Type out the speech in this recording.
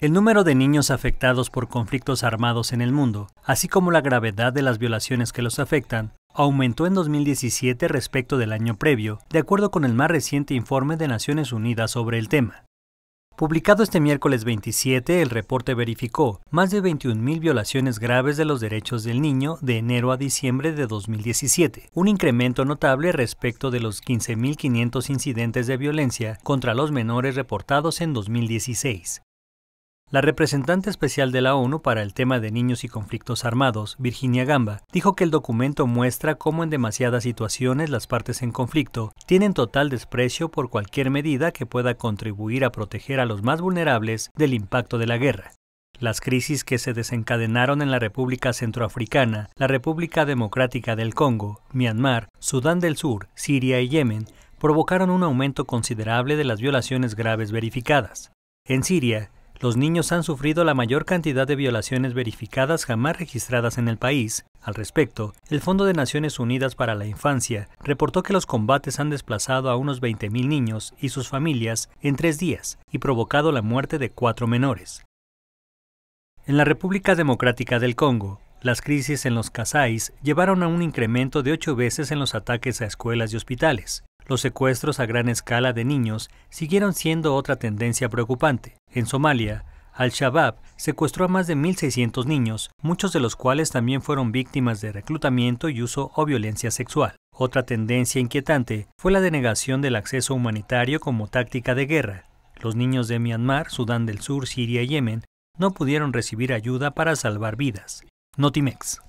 El número de niños afectados por conflictos armados en el mundo, así como la gravedad de las violaciones que los afectan, aumentó en 2017 respecto del año previo, de acuerdo con el más reciente informe de Naciones Unidas sobre el tema. Publicado este miércoles 27, el reporte verificó más de 21.000 violaciones graves de los derechos del niño de enero a diciembre de 2017, un incremento notable respecto de los 15.500 incidentes de violencia contra los menores reportados en 2016. La representante especial de la ONU para el tema de niños y conflictos armados, Virginia Gamba, dijo que el documento muestra cómo en demasiadas situaciones las partes en conflicto tienen total desprecio por cualquier medida que pueda contribuir a proteger a los más vulnerables del impacto de la guerra. Las crisis que se desencadenaron en la República Centroafricana, la República Democrática del Congo, Myanmar, Sudán del Sur, Siria y Yemen provocaron un aumento considerable de las violaciones graves verificadas. En Siria, los niños han sufrido la mayor cantidad de violaciones verificadas jamás registradas en el país. Al respecto, el Fondo de Naciones Unidas para la Infancia reportó que los combates han desplazado a unos 20.000 niños y sus familias en tres días y provocado la muerte de cuatro menores. En la República Democrática del Congo, las crisis en los Casais llevaron a un incremento de ocho veces en los ataques a escuelas y hospitales. Los secuestros a gran escala de niños siguieron siendo otra tendencia preocupante. En Somalia, Al-Shabaab secuestró a más de 1.600 niños, muchos de los cuales también fueron víctimas de reclutamiento y uso o violencia sexual. Otra tendencia inquietante fue la denegación del acceso humanitario como táctica de guerra. Los niños de Myanmar, Sudán del Sur, Siria y Yemen no pudieron recibir ayuda para salvar vidas. Notimex.